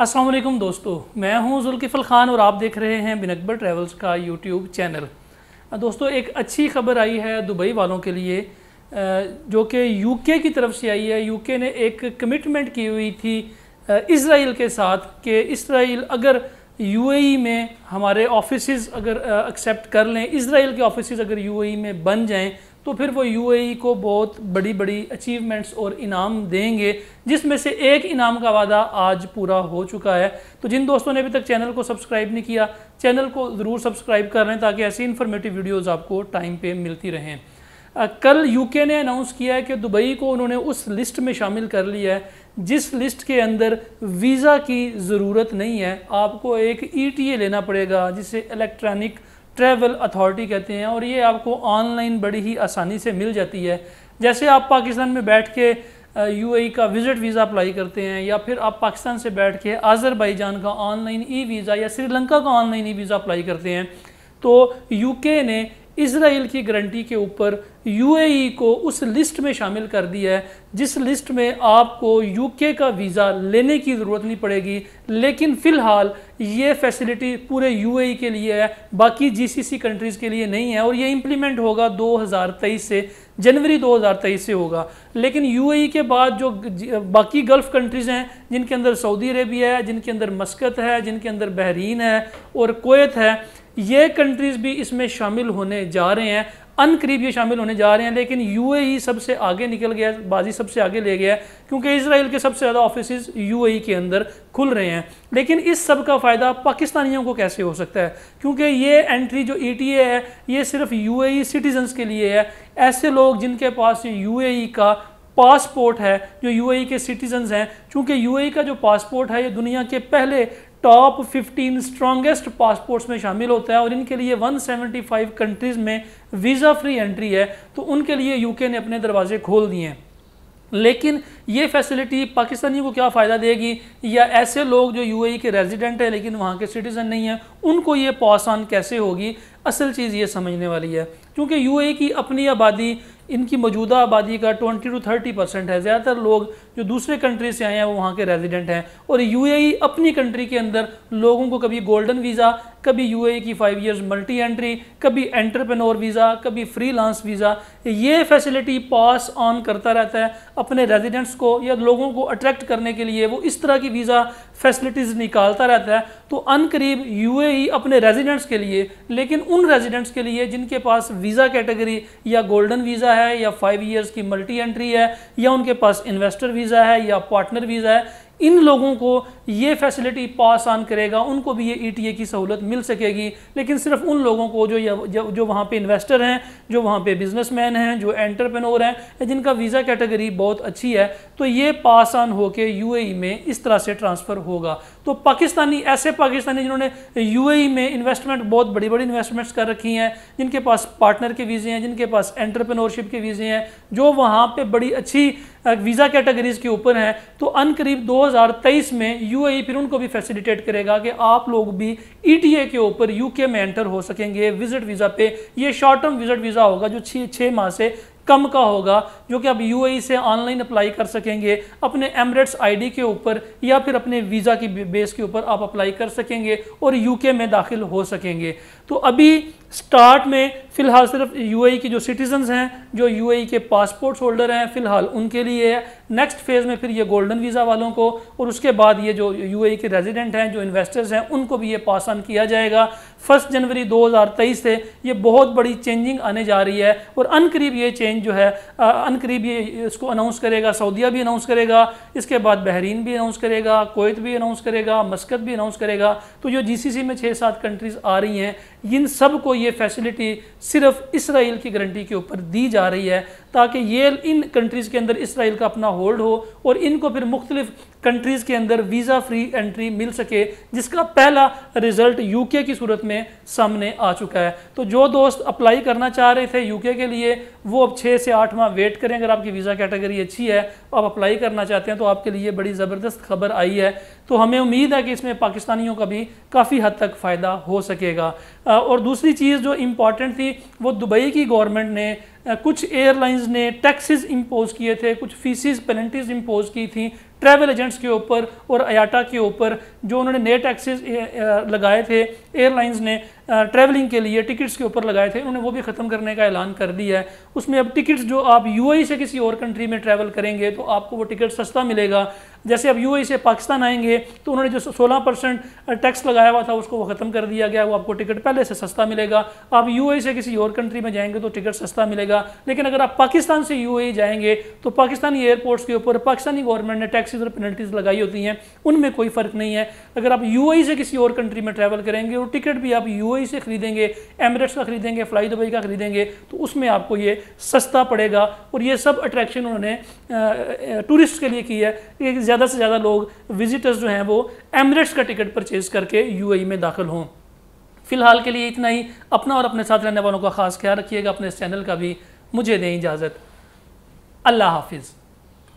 असलकम दोस्तों मैं हूं जुल्किफ़ल ख़ान और आप देख रहे हैं बिन अकबर ट्रैवल्स का यूट्यूब चैनल दोस्तों एक अच्छी खबर आई है दुबई वालों के लिए जो कि यूके की तरफ से आई है यूके ने एक कमिटमेंट की हुई थी इसराइल के साथ कि इसराइल अगर यूएई में हमारे ऑफिसज़ अगर एक्सेप्ट कर लें इसराइल के ऑफिस अगर यूएई में बन जाएँ तो फिर वो यूएई e को बहुत बड़ी बड़ी अचीवमेंट्स और इनाम देंगे जिसमें से एक इनाम का वादा आज पूरा हो चुका है तो जिन दोस्तों ने अभी तक चैनल को सब्सक्राइब नहीं किया चैनल को ज़रूर सब्सक्राइब कर रहे ताकि ऐसी इन्फॉर्मेटिव वीडियोज़ आपको टाइम पर मिलती रहें कल यूके ने अनाउंस किया है कि दुबई को उन्होंने उस लिस्ट में शामिल कर लिया है जिस लिस्ट के अंदर वीज़ा की ज़रूरत नहीं है आपको एक ई e लेना पड़ेगा जिसे इलेक्ट्रॉनिक ट्रैवल अथॉरिटी कहते हैं और ये आपको ऑनलाइन बड़ी ही आसानी से मिल जाती है जैसे आप पाकिस्तान में बैठ के यूएई e का विज़िट वीज़ा अप्लाई करते हैं या फिर आप पाकिस्तान से बैठ के आज़रबाईजान का ऑनलाइन ई वीज़ा या श्रीलंका का ऑनलाइन ई वीज़ा अप्लाई करते हैं तो यूके ने इसराइल की गारंटी के ऊपर यूएई e को उस लिस्ट में शामिल कर दिया है जिस लिस्ट में आपको यूके का वीज़ा लेने की ज़रूरत नहीं पड़ेगी लेकिन फ़िलहाल ये फैसिलिटी पूरे यूएई e के लिए है बाकी जीसीसी कंट्रीज़ के लिए नहीं है और ये इम्प्लीमेंट होगा 2023 से जनवरी 2023 से होगा लेकिन यूएई e के बाद जो बाकी गल्फ़ कंट्रीज़ हैं जिनके अंदर सऊदी अरेबिया है जिनके अंदर मस्कत है जिनके अंदर बहरीन है और कोत है ये कंट्रीज़ भी इसमें शामिल होने जा रहे हैं अनकरीब ये शामिल होने जा रहे हैं लेकिन यूएई e सबसे आगे निकल गया है बाजी सबसे आगे ले गया है क्योंकि इसराइल के सबसे ज़्यादा ऑफिस यूएई के अंदर खुल रहे हैं लेकिन इस सब का फ़ायदा पाकिस्तानियों को कैसे हो सकता है क्योंकि ये एंट्री जो ईटीए e है ये सिर्फ यूएई सिटीजन्स e के लिए है ऐसे लोग जिनके पास यूएई का पासपोर्ट है जो ई के सिटीजन्स हैं क्योंकि यूएई का जो पासपोर्ट है ये दुनिया के पहले टॉप 15 स्ट्रॉन्गेस्ट पासपोर्ट्स में शामिल होता है और इनके लिए 175 कंट्रीज़ में वीज़ा फ्री एंट्री है तो उनके लिए यूके ने अपने दरवाजे खोल दिए हैं लेकिन ये फैसिलिटी पाकिस्तानी को क्या फ़ायदा देगी या ऐसे लोग जो यूएई e के रेजिडेंट हैं लेकिन वहाँ के सिटीज़न नहीं हैं उनको ये पास कैसे होगी असल चीज़ ये समझने वाली है क्योंकि यूएई e की अपनी आबादी इनकी मौजूदा आबादी का 20 टू 30 परसेंट है ज़्यादातर लोग जो दूसरे कंट्री से आए हैं वो वहाँ के रेजिडेंट हैं और यूएई अपनी कंट्री के अंदर लोगों को कभी गोल्डन वीज़ा कभी यूएई की फाइव इयर्स मल्टी एंट्री कभी एंटरप्रेन्योर वीज़ा कभी फ्रीलांस वीज़ा ये फैसिलिटी पास ऑन करता रहता है अपने रेजिडेंट्स को या लोगों को अट्रैक्ट करने के लिए वो इस तरह की वीज़ा फैसिलिटीज़ निकालता रहता है तो अन करीब यू अपने रेजिडेंट्स के लिए लेकिन उन रेजिडेंट्स के लिए जिनके पास वीज़ा कैटेगरी या गोल्डन वीज़ा है या फाइव ईयर्स की मल्टी एंट्री है या उनके पास इन्वेस्टर वीज़ा है या पार्टनर वीज़ा है इन लोगों को ये फैसिलिटी पास ऑन करेगा उनको भी ये ईटीए e की सहूलत मिल सकेगी लेकिन सिर्फ उन लोगों को जो जो वहाँ पे इन्वेस्टर हैं जो वहाँ पे बिजनेसमैन हैं जो एंटरप्रेन्योर हैं जिनका वीज़ा कैटेगरी बहुत अच्छी है तो ये पास ऑन होकर यू में इस तरह से ट्रांसफ़र होगा तो पाकिस्तानी ऐसे पाकिस्तानी जिन्होंने यू e में इन्वेस्टमेंट बहुत बड़ी बड़ी इन्वेस्टमेंट्स कर रखी हैं जिनके पास पार्टनर के वीज़े हैं जिनके पास एंटरप्रेन्योरशिप के वीज़े हैं जो वहाँ पर बड़ी अच्छी वीज़ा कैटेगरीज़ के ऊपर हैं तो करीब दो में यूएई फिर उनको भी फैसिलिटेट करेगा कि आप लोग भी ईटीए e के ऊपर यूके में एंटर हो सकेंगे विजिट वीज़ा पे ये शॉर्ट टर्म विजिट वीज़ा होगा जो छः छः माह से कम का होगा जो कि आप यूएई e से ऑनलाइन अप्लाई कर सकेंगे अपने एमरेट्स आईडी के ऊपर या फिर अपने वीज़ा की बेस के ऊपर आप अप्लाई कर सकेंगे और यूके में दाखिल हो सकेंगे तो अभी स्टार्ट में फ़िलहाल सिर्फ यूएई e के जो सिटीजन्स हैं जो यूएई e के पासपोर्ट होल्डर हैं फ़िलहाल उनके लिए है नेक्स्ट फेज़ में फिर ये गोल्डन वीज़ा वालों को और उसके बाद ये जो यूएई e के रेजिडेंट हैं जो इन्वेस्टर्स हैं उनको भी ये पास ऑन किया जाएगा फर्स्ट जनवरी 2023 से ये बहुत बड़ी चेंजिंग आने जा रही है और अनकरीब ये चेंज जो है अनकरीब ये इसको अनाउंस करेगा सऊदिया भी अनाउंस करेगा इसके बाद बहरीन भी अनाउंस करेगा कोत भी अनाउंस करेगा मस्कत भी अनाउंस करेगा तो जो जी में छः सात कंट्रीज़ आ रही हैं इन सब को ये फैसिलिटी सिर्फ इसराइल की गारंटी के ऊपर दी जा रही है ताकि ये इन कंट्रीज़ के अंदर इसराइल का अपना होल्ड हो और इनको फिर मुख्तलिफ कंट्रीज़ के अंदर वीज़ा फ्री एंट्री मिल सके जिसका पहला रिज़ल्ट यूके की सूरत में सामने आ चुका है तो जो दोस्त अप्लाई करना चाह रहे थे यूके के लिए वो अब छः से आठ माह वेट करें अगर आपकी वीज़ा कैटेगरी अच्छी है आप अप्लाई करना चाहते हैं तो आपके लिए बड़ी ज़बरदस्त खबर आई है तो हमें उम्मीद है कि इसमें पाकिस्तानियों का भी काफ़ी हद तक फ़ायदा हो सकेगा और दूसरी चीज़ जो इम्पॉर्टेंट थी वो दुबई की गवर्नमेंट ने कुछ एयरलाइंस ने टैक्सेस इम्पोज किए थे कुछ फीसिस पेनल्टीज इम्पोज की थी ट्रैवल एजेंट्स के ऊपर और अयाटा के ऊपर जो उन्होंने नए टैक्सेस लगाए थे एयरलाइंस ने ट्रैवलिंग के लिए टिकट्स के ऊपर लगाए थे उन्होंने वो भी ख़त्म करने का ऐलान कर दिया है उसमें अब टिकट्स जो आप यूएई e से किसी और कंट्री में ट्रैवल करेंगे तो आपको वो टिकट सस्ता मिलेगा जैसे अब यूएई e से पाकिस्तान आएंगे तो उन्होंने जो सोलह परसेंट टैक्स लगाया हुआ था उसको वो ख़त्म कर दिया गया वो आपको टिकट पहले से सस्ता मिलेगा आप यू e से किसी और कंट्री में जाएंगे तो टिकट सस्ता मिलेगा जाएगा लेकिन अगर आप पाकिस्तान से यू e जाएंगे तो पाकिस्तानी एयरपोर्ट्स के ऊपर पाकिस्तानी गवर्नमेंट ने टैक्सीज और पेनल्टीज लगाई होती हैं उनमें कोई फ़र्क नहीं है अगर आप यू e से किसी और कंट्री में ट्रैवल करेंगे और टिकट भी आप यू e से खरीदेंगे एमरेट्स का खरीदेंगे फ्लाई दुबई का खरीदेंगे तो उसमें आपको ये सस्ता पड़ेगा और ये सब अट्रैक्शन उन्होंने टूरिस्ट के लिए की है कि ज़्यादा से ज़्यादा लोग विजिटर्स जो हैं वो एमरेट्स का टिकट परचेज़ करके यू में दाखिल हों फिलहाल के लिए इतना ही अपना और अपने साथ रहने वालों का खास ख्याल रखिएगा अपने इस चैनल का भी मुझे दें इजाज़त अल्लाह हाफिज़